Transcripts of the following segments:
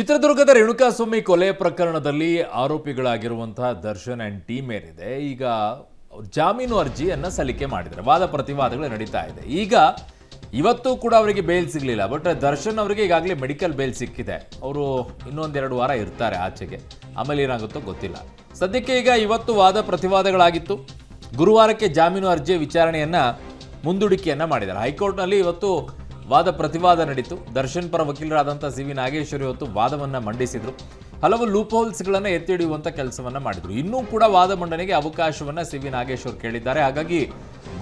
ಚಿತ್ರದುರ್ಗದ ರೇಣುಕಾಸ್ವಾಮಿ ಕೊಲೆ ಪ್ರಕರಣದಲ್ಲಿ ಆರೋಪಿಗಳಾಗಿರುವಂತಹ ದರ್ಶನ್ ಆ್ಯಂಡ್ ಟೀಮ್ ಏನಿದೆ ಈಗ ಜಾಮೀನು ಅರ್ಜಿಯನ್ನು ಸಲ್ಲಿಕೆ ಮಾಡಿದ್ದಾರೆ ವಾದ ಪ್ರತಿವಾದಗಳು ನಡೀತಾ ಇದೆ ಈಗ ಇವತ್ತು ಕೂಡ ಅವರಿಗೆ ಬೇಲ್ ಸಿಗಲಿಲ್ಲ ಬಟ್ ದರ್ಶನ್ ಅವರಿಗೆ ಈಗಾಗಲೇ ಮೆಡಿಕಲ್ ಬೇಲ್ ಸಿಕ್ಕಿದೆ ಅವರು ಇನ್ನೊಂದೆರಡು ವಾರ ಇರ್ತಾರೆ ಆಚೆಗೆ ಆಮೇಲೆ ಏನಾಗುತ್ತೋ ಗೊತ್ತಿಲ್ಲ ಸದ್ಯಕ್ಕೆ ಈಗ ಇವತ್ತು ವಾದ ಪ್ರತಿವಾದಗಳಾಗಿತ್ತು ಗುರುವಾರಕ್ಕೆ ಜಾಮೀನು ಅರ್ಜಿಯ ವಿಚಾರಣೆಯನ್ನು ಮುಂದೂಡಿಕೆಯನ್ನು ಮಾಡಿದ್ದಾರೆ ಹೈಕೋರ್ಟ್ನಲ್ಲಿ ಇವತ್ತು ವಾದ ಪ್ರತಿವಾದ ನಡೀತು ದರ್ಶನ್ ಪರ ವಕೀಲರಾದಂಥ ಸಿ ವಿ ನಾಗೇಶ್ವರಿ ಹೊತ್ತು ವಾದವನ್ನು ಮಂಡಿಸಿದರು ಹಲವು ಲೂಪ್ ಎತ್ತಿ ಹಿಡಿಯುವಂಥ ಕೆಲಸವನ್ನು ಮಾಡಿದರು ಇನ್ನೂ ಕೂಡ ವಾದ ಮಂಡನೆಗೆ ಅವಕಾಶವನ್ನು ಸಿ ವಿ ನಾಗೇಶ್ವರ್ ಕೇಳಿದ್ದಾರೆ ಹಾಗಾಗಿ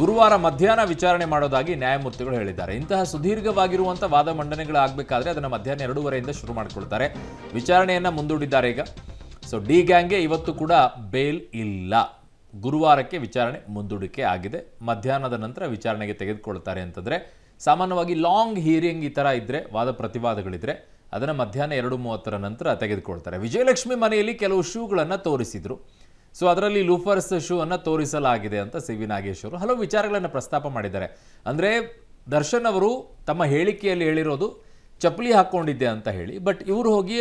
ಗುರುವಾರ ಮಧ್ಯಾಹ್ನ ವಿಚಾರಣೆ ಮಾಡೋದಾಗಿ ನ್ಯಾಯಮೂರ್ತಿಗಳು ಹೇಳಿದ್ದಾರೆ ಇಂತಹ ಸುದೀರ್ಘವಾಗಿರುವಂಥ ವಾದ ಮಂಡನೆಗಳಾಗಬೇಕಾದ್ರೆ ಅದನ್ನು ಮಧ್ಯಾಹ್ನ ಎರಡೂವರೆಯಿಂದ ಶುರು ಮಾಡಿಕೊಳ್ತಾರೆ ವಿಚಾರಣೆಯನ್ನು ಮುಂದೂಡಿದ್ದಾರೆ ಈಗ ಸೊ ಡಿ ಗ್ಯಾಂಗ್ಗೆ ಇವತ್ತು ಕೂಡ ಬೇಲ್ ಇಲ್ಲ ಗುರುವಾರಕ್ಕೆ ವಿಚಾರಣೆ ಮುಂದೂಡಿಕೆ ಆಗಿದೆ ಮಧ್ಯಾಹ್ನದ ನಂತರ ವಿಚಾರಣೆಗೆ ತೆಗೆದುಕೊಳ್ತಾರೆ ಅಂತಂದರೆ ಸಾಮಾನ್ಯವಾಗಿ ಲಾಂಗ್ ಹಿಯರಿಂಗ್ ಈ ಥರ ಇದ್ದರೆ ವಾದ ಪ್ರತಿವಾದಗಳಿದ್ರೆ ಅದನ್ನು ಮಧ್ಯಾಹ್ನ ಎರಡು ಮೂವತ್ತರ ನಂತರ ತೆಗೆದುಕೊಳ್ತಾರೆ ವಿಜಯಲಕ್ಷ್ಮಿ ಮನೆಯಲ್ಲಿ ಕೆಲವು ಶೂಗಳನ್ನು ತೋರಿಸಿದರು ಸೊ ಅದರಲ್ಲಿ ಲೂಫರ್ಸ್ ಶೂ ಅನ್ನು ತೋರಿಸಲಾಗಿದೆ ಅಂತ ಸಿ ವಿ ನಾಗೇಶ್ ಅವರು ಹಲವು ವಿಚಾರಗಳನ್ನು ಪ್ರಸ್ತಾಪ ಮಾಡಿದ್ದಾರೆ ಅಂದರೆ ದರ್ಶನ್ ಅವರು ತಮ್ಮ ಹೇಳಿಕೆಯಲ್ಲಿ ಹೇಳಿರೋದು ಚಪ್ಪಲಿ ಹಾಕ್ಕೊಂಡಿದ್ದೆ ಅಂತ ಹೇಳಿ ಬಟ್ ಇವರು ಹೋಗಿ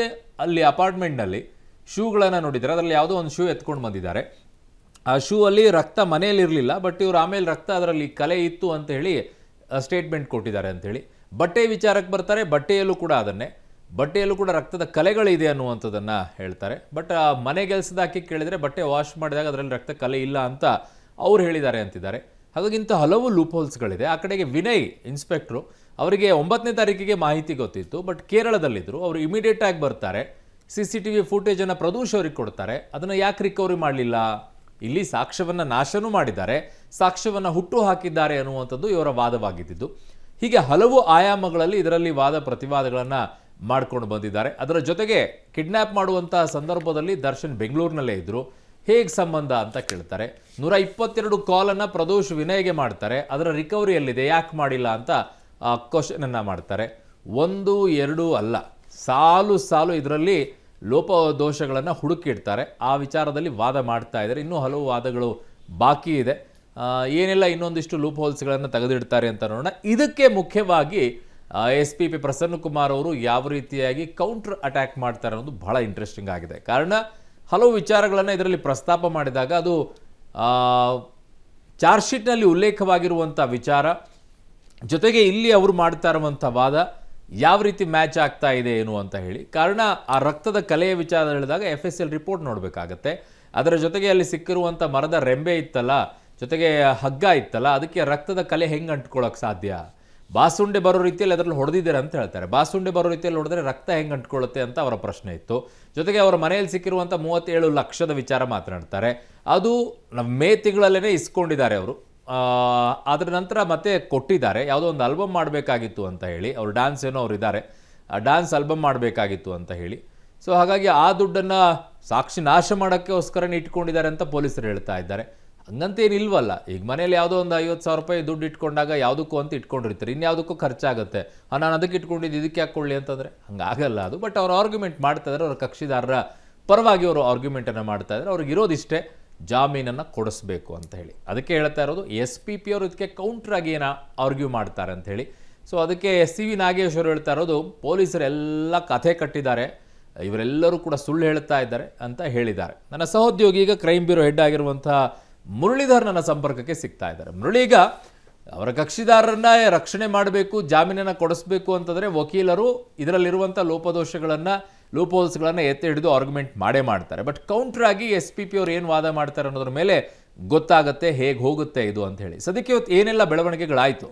ಅಲ್ಲಿ ಅಪಾರ್ಟ್ಮೆಂಟ್ನಲ್ಲಿ ಶೂಗಳನ್ನು ನೋಡಿದ್ದಾರೆ ಅದರಲ್ಲಿ ಯಾವುದೋ ಒಂದು ಶೂ ಎತ್ಕೊಂಡು ಬಂದಿದ್ದಾರೆ ಆ ಶೂ ಅಲ್ಲಿ ರಕ್ತ ಮನೆಯಲ್ಲಿರಲಿಲ್ಲ ಬಟ್ ಇವರು ಆಮೇಲೆ ರಕ್ತ ಅದರಲ್ಲಿ ಕಲೆ ಇತ್ತು ಅಂತ ಹೇಳಿ ಸ್ಟೇಟ್ಮೆಂಟ್ ಕೊಟ್ಟಿದ್ದಾರೆ ಅಂಥೇಳಿ ಬಟ್ಟೆ ವಿಚಾರಕ್ಕೆ ಬರ್ತಾರೆ ಬಟ್ಟೆಯಲ್ಲೂ ಕೂಡ ಅದನ್ನೇ ಬಟ್ಟೆಯಲ್ಲೂ ಕೂಡ ರಕ್ತದ ಕಲೆಗಳಿದೆ ಅನ್ನುವಂಥದ್ದನ್ನು ಹೇಳ್ತಾರೆ ಬಟ್ ಮನೆ ಗೆಲ್ಸದ ಹಾಕಿ ಕೇಳಿದರೆ ಬಟ್ಟೆ ವಾಶ್ ಮಾಡಿದಾಗ ಅದರಲ್ಲಿ ರಕ್ತ ಕಲೆ ಇಲ್ಲ ಅಂತ ಅವ್ರು ಹೇಳಿದ್ದಾರೆ ಅಂತಿದ್ದಾರೆ ಹಾಗಾಗಿ ಇಂಥ ಹಲವು ಹೋಲ್ಸ್ಗಳಿದೆ ಆ ಕಡೆಗೆ ವಿನಯ್ ಇನ್ಸ್ಪೆಕ್ಟ್ರು ಅವರಿಗೆ ಒಂಬತ್ತನೇ ತಾರೀಕಿಗೆ ಮಾಹಿತಿ ಗೊತ್ತಿತ್ತು ಬಟ್ ಕೇರಳದಲ್ಲಿದ್ದರು ಅವರು ಇಮಿಡಿಯೇಟಾಗಿ ಬರ್ತಾರೆ ಸಿ ಸಿ ಟಿ ವಿ ಫುಟೇಜನ್ನು ಪ್ರದೂಷ್ ಅವ್ರಿಗೆ ಕೊಡ್ತಾರೆ ಅದನ್ನು ಯಾಕೆ ರಿಕವರಿ ಮಾಡಲಿಲ್ಲ ಇಲ್ಲಿ ಸಾಕ್ಷ್ಯವನ್ನು ನಾಶನೂ ಮಾಡಿದ್ದಾರೆ ಸಾಕ್ಷ್ಯವನ್ನು ಹುಟ್ಟು ಹಾಕಿದ್ದಾರೆ ಅನ್ನುವಂಥದ್ದು ಇವರ ವಾದವಾಗಿದ್ದಿದ್ದು ಹೀಗೆ ಹಲವು ಆಯಾಮಗಳಲ್ಲಿ ಇದರಲ್ಲಿ ವಾದ ಪ್ರತಿವಾದಗಳನ್ನು ಮಾಡ್ಕೊಂಡು ಬಂದಿದ್ದಾರೆ ಅದರ ಜೊತೆಗೆ ಕಿಡ್ನ್ಯಾಪ್ ಮಾಡುವಂತಹ ಸಂದರ್ಭದಲ್ಲಿ ದರ್ಶನ್ ಬೆಂಗಳೂರಿನಲ್ಲೇ ಇದ್ದರು ಹೇಗೆ ಸಂಬಂಧ ಅಂತ ಕೇಳ್ತಾರೆ ನೂರ ಇಪ್ಪತ್ತೆರಡು ಕಾಲನ್ನು ಪ್ರದೋಷ್ ವಿನಯ್ಗೆ ಮಾಡ್ತಾರೆ ಅದರ ರಿಕವರಿ ಎಲ್ಲಿದೆ ಯಾಕೆ ಮಾಡಿಲ್ಲ ಅಂತ ಕ್ವಶನನ್ನು ಮಾಡ್ತಾರೆ ಒಂದು ಎರಡು ಅಲ್ಲ ಸಾಲು ಸಾಲು ಇದರಲ್ಲಿ ಲೋಪದೋಷಗಳನ್ನು ಹುಡುಕಿಡ್ತಾರೆ ಆ ವಿಚಾರದಲ್ಲಿ ವಾದ ಮಾಡ್ತಾ ಇದ್ದಾರೆ ಇನ್ನೂ ಹಲವು ವಾದಗಳು ಬಾಕಿ ಇದೆ ಏನೆಲ್ಲ ಇನ್ನೊಂದಿಷ್ಟು ಲೂಪ್ ಹೋಲ್ಸ್ಗಳನ್ನು ತೆಗೆದಿಡ್ತಾರೆ ಅಂತ ನೋಡೋಣ ಇದಕ್ಕೆ ಮುಖ್ಯವಾಗಿ ಎಸ್ ಪಿ ಪಿ ಪ್ರಸನ್ನಕುಮಾರ್ ಅವರು ಯಾವ ರೀತಿಯಾಗಿ ಕೌಂಟರ್ ಅಟ್ಯಾಕ್ ಮಾಡ್ತಾರೆ ಅನ್ನೋದು ಬಹಳ ಇಂಟ್ರೆಸ್ಟಿಂಗ್ ಆಗಿದೆ ಕಾರಣ ಹಲವು ವಿಚಾರಗಳನ್ನು ಇದರಲ್ಲಿ ಪ್ರಸ್ತಾಪ ಮಾಡಿದಾಗ ಅದು ಚಾರ್ಜ್ಶೀಟ್ನಲ್ಲಿ ಉಲ್ಲೇಖವಾಗಿರುವಂಥ ವಿಚಾರ ಜೊತೆಗೆ ಇಲ್ಲಿ ಅವರು ಮಾಡ್ತಾ ಇರುವಂಥ ವಾದ ಯಾವ ರೀತಿ ಮ್ಯಾಚ್ ಆಗ್ತಾ ಇದೆ ಏನು ಅಂತ ಹೇಳಿ ಕಾರಣ ಆ ರಕ್ತದ ಕಲೆಯ ವಿಚಾರ ಹೇಳಿದಾಗ ಎಫ್ ಎಸ್ ಎಲ್ ರಿಪೋರ್ಟ್ ನೋಡಬೇಕಾಗತ್ತೆ ಅದರ ಜೊತೆಗೆ ಅಲ್ಲಿ ಸಿಕ್ಕಿರುವಂಥ ಮರದ ರೆಂಬೆ ಇತ್ತಲ್ಲ ಜೊತೆಗೆ ಹಗ್ಗ ಇತ್ತಲ್ಲ ಅದಕ್ಕೆ ರಕ್ತದ ಕಲೆ ಹೆಂಗೆ ಅಂಟ್ಕೊಳ್ಳೋಕೆ ಸಾಧ್ಯ ಬಾಸುಂಡೆ ಬರೋ ರೀತಿಯಲ್ಲಿ ಅದರಲ್ಲಿ ಹೊಡೆದಿದ್ದಾರೆ ಅಂತ ಹೇಳ್ತಾರೆ ಬಾಸುಂಡೆ ಬರೋ ರೀತಿಯಲ್ಲಿ ಹೊಡೆದ್ರೆ ರಕ್ತ ಹೆಂಗೆ ಅಂಟ್ಕೊಳ್ಳುತ್ತೆ ಅಂತ ಅವರ ಪ್ರಶ್ನೆ ಇತ್ತು ಜೊತೆಗೆ ಅವರ ಮನೆಯಲ್ಲಿ ಸಿಕ್ಕಿರುವಂಥ ಮೂವತ್ತೇಳು ಲಕ್ಷದ ವಿಚಾರ ಮಾತನಾಡ್ತಾರೆ ಅದು ನಮ್ಮ ಮೇ ತಿಂಗಳಲ್ಲೇ ಇಸ್ಕೊಂಡಿದ್ದಾರೆ ಅವರು ಅದರ ನಂತರ ಮತ್ತೆ ಕೊಟ್ಟಿದ್ದಾರೆ ಯಾವುದೋ ಒಂದು ಆಲ್ಬಮ್ ಮಾಡಬೇಕಾಗಿತ್ತು ಅಂತ ಹೇಳಿ ಅವ್ರು ಡ್ಯಾನ್ಸ್ ಏನೋ ಅವ್ರು ಇದ್ದಾರೆ ಡ್ಯಾನ್ಸ್ ಆಲ್ಬಮ್ ಮಾಡಬೇಕಾಗಿತ್ತು ಅಂತ ಹೇಳಿ ಸೊ ಹಾಗಾಗಿ ಆ ದುಡ್ಡನ್ನು ಸಾಕ್ಷಿ ನಾಶ ಮಾಡೋಕ್ಕೋಸ್ಕರನೇ ಇಟ್ಕೊಂಡಿದ್ದಾರೆ ಅಂತ ಪೊಲೀಸರು ಹೇಳ್ತಾ ಇದ್ದಾರೆ ಹಂಗಂತೇನು ಇಲ್ವಲ್ಲ ಈಗ ಮನೇಲಿ ಯಾವುದೋ ಒಂದು ಐವತ್ತು ಸಾವಿರ ರೂಪಾಯಿ ದುಡ್ಡು ಇಟ್ಕೊಂಡಾಗ ಯಾವುದಕ್ಕೂ ಅಂತ ಇಟ್ಕೊಂಡಿರ್ತಾರೆ ಇನ್ಯಾವುದಕ್ಕೂ ಖರ್ಚಾಗುತ್ತೆ ನಾನು ಅದಕ್ಕೆ ಇಟ್ಕೊಂಡಿದ್ದು ಇದಕ್ಕೆ ಹಾಕ್ಕೊಳ್ಳಿ ಅಂತಂದರೆ ಹಂಗಾಗಲ್ಲ ಅದು ಬಟ್ ಅವ್ರು ಆರ್ಗ್ಯುಮೆಂಟ್ ಮಾಡ್ತಾ ಇದ್ದಾರೆ ಅವ್ರ ಕಕ್ಷಿದಾರರ ಪರವಾಗಿ ಅವರು ಆರ್ಗ್ಯುಮೆಂಟನ್ನು ಮಾಡ್ತಾ ಇದ್ದಾರೆ ಅವ್ರಿಗೆ ಇರೋದಿಷ್ಟೇ ಜಾಮೀನನ್ನು ಕೊಡಿಸ್ಬೇಕು ಅಂತ ಹೇಳಿ ಅದಕ್ಕೆ ಹೇಳ್ತಾ ಇರೋದು ಎಸ್ ಪಿ ಪಿ ಅವರು ಇದಕ್ಕೆ ಕೌಂಟ್ರಾಗಿ ಏನ ಆರ್ಗ್ಯೂ ಮಾಡ್ತಾರೆ ಅಂತ ಹೇಳಿ ಸೊ ಅದಕ್ಕೆ ಎಸ್ ಸಿ ವಿ ನಾಗೇಶ್ವರು ಹೇಳ್ತಾ ಇರೋದು ಪೊಲೀಸರೆಲ್ಲ ಕಥೆ ಕಟ್ಟಿದ್ದಾರೆ ಇವರೆಲ್ಲರೂ ಕೂಡ ಸುಳ್ಳು ಹೇಳ್ತಾ ಇದ್ದಾರೆ ಅಂತ ಹೇಳಿದ್ದಾರೆ ನನ್ನ ಸಹೋದ್ಯೋಗಿ ಈಗ ಕ್ರೈಮ್ ಬ್ಯೂರೋ ಹೆಡ್ ಆಗಿರುವಂತಹ ಮುರಳೀಧರ್ ನನ್ನ ಸಂಪರ್ಕಕ್ಕೆ ಸಿಗ್ತಾ ಇದ್ದಾರೆ ಮುರಳಿ ಈಗ ಅವರ ಕಕ್ಷಿದಾರರನ್ನ ರಕ್ಷಣೆ ಮಾಡಬೇಕು ಜಾಮೀನನ್ನು ಕೊಡಿಸ್ಬೇಕು ಅಂತಂದರೆ ವಕೀಲರು ಇದರಲ್ಲಿರುವಂಥ ಲೋಪದೋಷಗಳನ್ನು ಲೂಪೋಲ್ಸ್ಗಳನ್ನು ಎತ್ತಿ ಹಿಡಿದು ಆರ್ಗ್ಯುಮೆಂಟ್ ಮಾಡೇ ಮಾಡ್ತಾರೆ ಬಟ್ ಆಗಿ ಎಸ್ ಪಿ ಪಿ ಅವ್ರು ಏನು ವಾದ ಮಾಡ್ತಾರೆ ಅನ್ನೋದ್ರ ಮೇಲೆ ಗೊತ್ತಾಗುತ್ತೆ ಹೇಗೆ ಹೋಗುತ್ತೆ ಇದು ಅಂತ ಹೇಳಿ ಸದ್ಯಕ್ಕೆ ಇವತ್ತು ಏನೆಲ್ಲ ಬೆಳವಣಿಗೆಗಳಾಯಿತು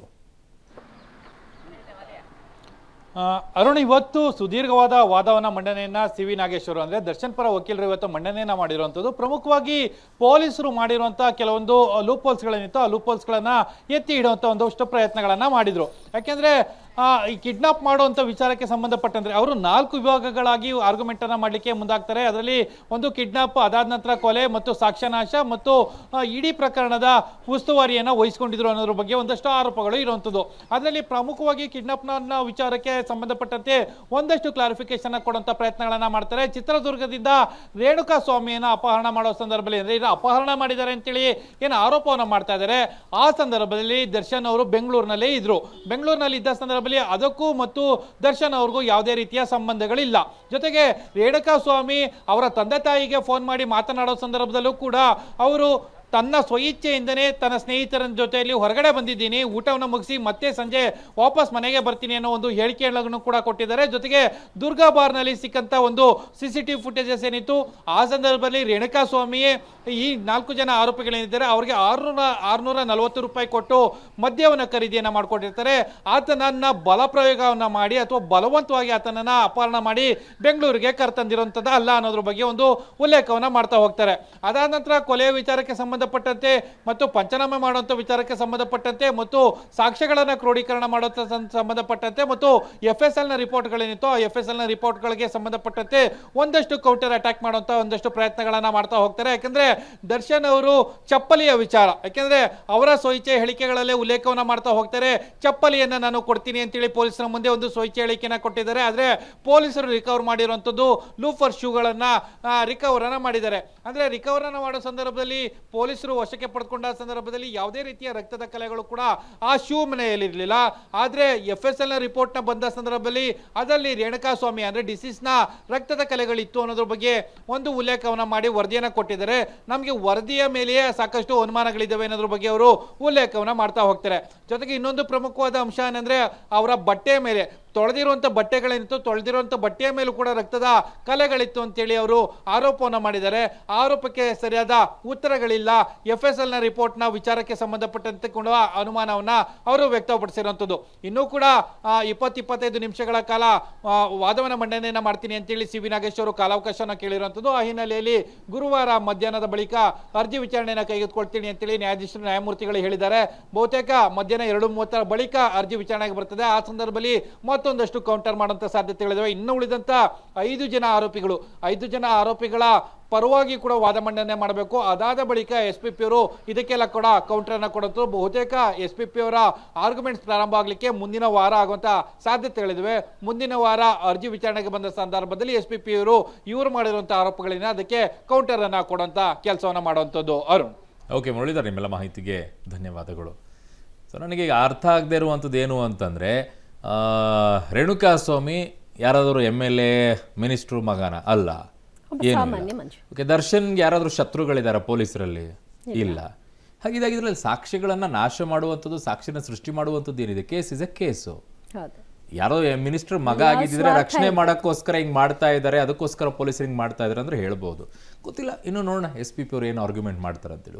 ಅರುಣ್ ಇವತ್ತು ಸುದೀರ್ಘವಾದ ವಾದವನ್ನ ಮಂಡನೆಯನ್ನ ಸಿ ವಿ ನಾಗೇಶ್ವರು ಅಂದ್ರೆ ದರ್ಶನ್ ಪರ ವಕೀಲರು ಇವತ್ತು ಮಂಡನೆಯನ್ನ ಮಾಡಿರುವಂಥದ್ದು ಪ್ರಮುಖವಾಗಿ ಪೊಲೀಸರು ಮಾಡಿರುವಂತಹ ಕೆಲವೊಂದು ಲೂಪೋಲ್ಸ್ಗಳೇನಿತ್ತು ಆ ಲೂಪೋಲ್ಸ್ಗಳನ್ನ ಎತ್ತಿ ಇಡುವಂತ ಒಂದಷ್ಟು ಪ್ರಯತ್ನಗಳನ್ನ ಮಾಡಿದ್ರು ಯಾಕೆಂದ್ರೆ ಈ ಕಿಡ್ನಾಪ್ ಮಾಡುವಂಥ ವಿಚಾರಕ್ಕೆ ಸಂಬಂಧಪಟ್ಟಂತೆ ಅವರು ನಾಲ್ಕು ವಿಭಾಗಗಳಾಗಿ ಆರ್ಗ್ಯುಮೆಂಟನ್ನು ಮಾಡಲಿಕ್ಕೆ ಮುಂದಾಗ್ತಾರೆ ಅದರಲ್ಲಿ ಒಂದು ಕಿಡ್ನಾಪ್ ಅದಾದ ನಂತರ ಕೊಲೆ ಮತ್ತು ಸಾಕ್ಷ್ಯನಾಶ ಮತ್ತು ಇಡೀ ಪ್ರಕರಣದ ಉಸ್ತುವಾರಿಯನ್ನು ವಹಿಸಿಕೊಂಡಿದ್ರು ಅನ್ನೋದ್ರ ಬಗ್ಗೆ ಒಂದಷ್ಟು ಆರೋಪಗಳು ಇರುವಂಥದ್ದು ಅದರಲ್ಲಿ ಪ್ರಮುಖವಾಗಿ ಕಿಡ್ನಾಪ್ನ ವಿಚಾರಕ್ಕೆ ಸಂಬಂಧಪಟ್ಟಂತೆ ಒಂದಷ್ಟು ಕ್ಲಾರಿಫಿಕೇಶನ್ ಕೊಡುವಂಥ ಪ್ರಯತ್ನಗಳನ್ನು ಮಾಡ್ತಾರೆ ಚಿತ್ರದುರ್ಗದಿಂದ ರೇಣುಕಾ ಸ್ವಾಮಿಯನ್ನು ಅಪಹರಣ ಮಾಡೋ ಸಂದರ್ಭದಲ್ಲಿ ಅಂದರೆ ಇದು ಅಪಹರಣ ಮಾಡಿದ್ದಾರೆ ಅಂತೇಳಿ ಏನು ಆರೋಪವನ್ನು ಮಾಡ್ತಾ ಇದ್ದಾರೆ ಆ ಸಂದರ್ಭದಲ್ಲಿ ದರ್ಶನ್ ಅವರು ಬೆಂಗಳೂರಿನಲ್ಲೇ ಇದ್ದರು ಬೆಂಗಳೂರಿನಲ್ಲಿ ಇದ್ದ ಸಂದರ್ಭ ಸಭೆಯಲ್ಲಿ ಅದಕ್ಕೂ ಮತ್ತು ದರ್ಶನ್ ಅವ್ರಿಗೂ ಯಾವುದೇ ರೀತಿಯ ಸಂಬಂಧಗಳಿಲ್ಲ ಜೊತೆಗೆ ರೇಣುಕಾ ಸ್ವಾಮಿ ಅವರ ತಂದೆ ತಾಯಿಗೆ ಫೋನ್ ಮಾಡಿ ಮಾತನಾಡೋ ಸಂದರ್ಭದಲ್ಲೂ ಕೂಡ ಅವರು ತನ್ನ ಸ್ವಇಚ್ಛೆಯಿಂದನೇ ತನ್ನ ಸ್ನೇಹಿತರ ಜೊತೆಯಲ್ಲಿ ಹೊರಗಡೆ ಬಂದಿದ್ದೀನಿ ಊಟವನ್ನು ಮುಗಿಸಿ ಮತ್ತೆ ಸಂಜೆ ವಾಪಸ್ ಮನೆಗೆ ಬರ್ತೀನಿ ಅನ್ನೋ ಒಂದು ಹೇಳಿಕೆಗಳನ್ನು ಕೂಡ ಕೊಟ್ಟಿದ್ದಾರೆ ಜೊತೆಗೆ ದುರ್ಗಾ ಬಾರ್ನಲ್ಲಿ ಸಿಕ್ಕಂತ ಒಂದು ಸಿ ಟಿವಿ ಫುಟೇಜಸ್ ಏನಿತ್ತು ಆ ಸಂದರ್ಭದಲ್ಲಿ ರೇಣುಕಾ ಸ್ವಾಮಿಯೇ ಈ ನಾಲ್ಕು ಜನ ಆರೋಪಿಗಳೇನಿದ್ದಾರೆ ಅವರಿಗೆ ಆರುನೂರ ಆರುನೂರ ನಲವತ್ತು ರೂಪಾಯಿ ಕೊಟ್ಟು ಮದ್ಯವನ್ನು ಖರೀದಿಯನ್ನು ಮಾಡಿಕೊಂಡಿರ್ತಾರೆ ಆತನನ್ನ ಬಲಪ್ರಯೋಗವನ್ನು ಮಾಡಿ ಅಥವಾ ಬಲವಂತವಾಗಿ ಆತನನ್ನು ಅಪಹರಣ ಮಾಡಿ ಬೆಂಗಳೂರಿಗೆ ಕರೆತಂದಿರುವಂಥದ್ದು ಅಲ್ಲ ಅನ್ನೋದ್ರ ಬಗ್ಗೆ ಒಂದು ಉಲ್ಲೇಖವನ್ನು ಮಾಡ್ತಾ ಹೋಗ್ತಾರೆ ಅದಾದ ನಂತರ ಕೊಲೆ ವಿಚಾರಕ್ಕೆ ಸಂಬಂಧ ಸಂಬಂಧಪಟ್ಟಂತೆ ಮತ್ತು ಪಂಚನಾಮೆ ಮಾಡುವಂಥ ವಿಚಾರಕ್ಕೆ ಸಂಬಂಧಪಟ್ಟಂತೆ ಮತ್ತು ಸಾಕ್ಷ್ಯಗಳನ್ನು ಕ್ರೋಢೀಕರಣ ಮಾಡುವಂಥ ಸಂಬಂಧಪಟ್ಟಂತೆ ಮತ್ತು ಎಫ್ ಎಸ್ ಎಲ್ನ ರಿಪೋರ್ಟ್ಗಳೇನಿತ್ತು ಆ ಎಫ್ ಎಸ್ ಎಲ್ನ ರಿಪೋರ್ಟ್ಗಳಿಗೆ ಸಂಬಂಧಪಟ್ಟಂತೆ ಒಂದಷ್ಟು ಕೌಂಟರ್ ಅಟ್ಯಾಕ್ ಮಾಡುವಂಥ ಒಂದಷ್ಟು ಪ್ರಯತ್ನಗಳನ್ನು ಮಾಡ್ತಾ ಹೋಗ್ತಾರೆ ಯಾಕೆಂದರೆ ದರ್ಶನ್ ಅವರು ಚಪ್ಪಲಿಯ ವಿಚಾರ ಯಾಕೆಂದ್ರೆ ಅವರ ಸ್ವಯಿಚ್ಛೆ ಹೇಳಿಕೆಗಳಲ್ಲೇ ಉಲ್ಲೇಖವನ್ನು ಮಾಡ್ತಾ ಹೋಗ್ತಾರೆ ಚಪ್ಪಲಿಯನ್ನು ನಾನು ಕೊಡ್ತೀನಿ ಅಂತೇಳಿ ಪೊಲೀಸರ ಮುಂದೆ ಒಂದು ಸ್ವಯಿಚ್ಛೆ ಹೇಳಿಕೆಯನ್ನು ಕೊಟ್ಟಿದ್ದಾರೆ ಆದರೆ ಪೊಲೀಸರು ರಿಕವರ್ ಮಾಡಿರುವಂಥದ್ದು ಲೂಫರ್ ಶೂಗಳನ್ನು ರಿಕವರನ್ನು ಮಾಡಿದ್ದಾರೆ ಅಂದರೆ ರಿಕವರನ್ನು ಮಾಡೋ ಸಂದರ್ಭದಲ್ಲಿ ಪೊಲೀಸರು ವಶಕ್ಕೆ ಪಡೆದುಕೊಂಡ ಸಂದರ್ಭದಲ್ಲಿ ಯಾವುದೇ ರೀತಿಯ ರಕ್ತದ ಕಲೆಗಳು ಕೂಡ ಆ ಶೂ ಮನೆಯಲ್ಲಿ ಇರಲಿಲ್ಲ ಆದರೆ ಎಫ್ ಎಸ್ ಎಲ್ನ ರಿಪೋರ್ಟ್ನ ಬಂದ ಸಂದರ್ಭದಲ್ಲಿ ಅದರಲ್ಲಿ ರೇಣುಕಾ ಸ್ವಾಮಿ ಅಂದರೆ ಡಿಸೀಸ್ನ ರಕ್ತದ ಕಲೆಗಳಿತ್ತು ಅನ್ನೋದ್ರ ಬಗ್ಗೆ ಒಂದು ಉಲ್ಲೇಖವನ್ನು ಮಾಡಿ ವರದಿಯನ್ನು ಕೊಟ್ಟಿದ್ದಾರೆ ನಮಗೆ ವರದಿಯ ಮೇಲೆಯೇ ಸಾಕಷ್ಟು ಅನುಮಾನಗಳಿದ್ದಾವೆ ಅನ್ನೋದ್ರ ಬಗ್ಗೆ ಅವರು ಉಲ್ಲೇಖವನ್ನು ಮಾಡ್ತಾ ಹೋಗ್ತಾರೆ ಜೊತೆಗೆ ಇನ್ನೊಂದು ಪ್ರಮುಖವಾದ ಅಂಶ ಏನಂದ್ರೆ ಅವರ ಬಟ್ಟೆಯ ಮೇಲೆ ತೊಳೆದಿರುವಂಥ ಬಟ್ಟೆಗಳೇನಿತ್ತು ತೊಳೆದಿರುವಂಥ ಬಟ್ಟೆಯ ಮೇಲೂ ಕೂಡ ರಕ್ತದ ಕಲೆಗಳಿತ್ತು ಅಂತೇಳಿ ಅವರು ಆರೋಪವನ್ನು ಮಾಡಿದ್ದಾರೆ ಆರೋಪಕ್ಕೆ ಸರಿಯಾದ ಉತ್ತರಗಳಿಲ್ಲ ಎಫ್ ಎಸ್ ಎಲ್ನ ರಿಪೋರ್ಟ್ನ ವಿಚಾರಕ್ಕೆ ಸಂಬಂಧಪಟ್ಟಂತೆ ಕೊಡುವ ಅನುಮಾನವನ್ನು ಅವರು ವ್ಯಕ್ತಪಡಿಸಿರುವಂಥದ್ದು ಇನ್ನೂ ಕೂಡ ಇಪ್ಪತ್ತು ಇಪ್ಪತ್ತೈದು ನಿಮಿಷಗಳ ಕಾಲ ವಾದವನ್ನು ಮಂಡನೆಯನ್ನು ಮಾಡ್ತೀನಿ ಅಂತೇಳಿ ಸಿ ವಿ ನಾಗೇಶ್ ಅವರು ಕಾಲಾವಕಾಶನ ಕೇಳಿರುವಂಥದ್ದು ಆ ಹಿನ್ನೆಲೆಯಲ್ಲಿ ಗುರುವಾರ ಮಧ್ಯಾಹ್ನದ ಬಳಿಕ ಅರ್ಜಿ ವಿಚಾರಣೆಯನ್ನು ಕೈಗೆತ್ಕೊಳ್ತೀನಿ ಅಂತೇಳಿ ನ್ಯಾಯಾಧೀಶರು ನ್ಯಾಯಮೂರ್ತಿಗಳು ಹೇಳಿದ್ದಾರೆ ಬಹುತೇಕ ಮಧ್ಯಾಹ್ನ ಎರಡು ಮೂವತ್ತರ ಬಳಿಕ ಅರ್ಜಿ ವಿಚಾರಣೆಗೆ ಬರ್ತದೆ ಆ ಸಂದರ್ಭದಲ್ಲಿ ಮತ್ತೆ ಮತ್ತೊಂದಷ್ಟು ಕೌಂಟರ್ ಮಾಡುವಂಥ ಸಾಧ್ಯತೆಗಳಿದ್ದಾವೆ ಇನ್ನು ಉಳಿದಂಥ ಐದು ಜನ ಆರೋಪಿಗಳು ಐದು ಜನ ಆರೋಪಿಗಳ ಪರವಾಗಿ ಕೂಡ ವಾದ ಮಂಡನೆ ಮಾಡಬೇಕು ಅದಾದ ಬಳಿಕ ಎಸ್ ಪಿ ಪಿ ಅವರು ಇದಕ್ಕೆಲ್ಲ ಕೂಡ ಕೌಂಟರನ್ನು ಕೊಡೋದು ಬಹುತೇಕ ಎಸ್ ಪಿ ಪಿ ಅವರ ಆರ್ಗ್ಯುಮೆಂಟ್ಸ್ ಪ್ರಾರಂಭ ಆಗಲಿಕ್ಕೆ ಮುಂದಿನ ವಾರ ಆಗುವಂಥ ಸಾಧ್ಯತೆಗಳಿವೆ ಮುಂದಿನ ವಾರ ಅರ್ಜಿ ವಿಚಾರಣೆಗೆ ಬಂದ ಸಂದರ್ಭದಲ್ಲಿ ಎಸ್ ಪಿ ಪಿ ಅವರು ಇವರು ಮಾಡಿರುವಂಥ ಆರೋಪಗಳನ್ನ ಅದಕ್ಕೆ ಕೌಂಟರನ್ನು ಕೊಡುವಂಥ ಕೆಲಸವನ್ನು ಮಾಡುವಂಥದ್ದು ಅರುಣ್ ಓಕೆ ಮುರಳಿದ್ದಾರೆ ನಿಮ್ಮೆಲ್ಲ ಮಾಹಿತಿಗೆ ಧನ್ಯವಾದಗಳು ಸೊ ನನಗೆ ಈಗ ಅರ್ಥ ಆಗದೆ ಇರುವಂಥದ್ದು ಏನು ಅಂತಂದರೆ ರೇಣುಕಾ ಸ್ವಾಮಿ ಯಾರಾದರೂ ಎಮ್ ಎಲ್ ಎ ಮಿನಿಸ್ಟ್ರು ಮಗನ ಅಲ್ಲ ಓಕೆ ದರ್ಶನ್ಗೆ ಯಾರಾದರೂ ಶತ್ರುಗಳಿದ್ದಾರೆ ಪೊಲೀಸರಲ್ಲಿ ಇಲ್ಲ ಇದರಲ್ಲಿ ಸಾಕ್ಷಿಗಳನ್ನು ನಾಶ ಮಾಡುವಂಥದ್ದು ಸಾಕ್ಷಿನ ಸೃಷ್ಟಿ ಮಾಡುವಂಥದ್ದು ಏನಿದೆ ಕೇಸ್ ಇಸ್ ಎ ಕೇಸು ಯಾರೋ ಮಿನಿಸ್ಟರ್ ಮಗ ಆಗಿದ್ದಿದ್ರೆ ರಕ್ಷಣೆ ಮಾಡೋಕ್ಕೋಸ್ಕರ ಹಿಂಗೆ ಮಾಡ್ತಾ ಇದ್ದಾರೆ ಅದಕ್ಕೋಸ್ಕರ ಪೊಲೀಸರು ಹಿಂಗೆ ಮಾಡ್ತಾ ಇದ್ದಾರೆ ಅಂದ್ರೆ ಹೇಳ್ಬೋದು ಗೊತ್ತಿಲ್ಲ ಇನ್ನು ನೋಡೋಣ ಎಸ್ ಪಿ ಪಿ ಅವರು ಏನು ಆರ್ಗ್ಯುಮೆಂಟ್ ಮಾಡ್ತಾರೆ ಅಂತೇಳಿ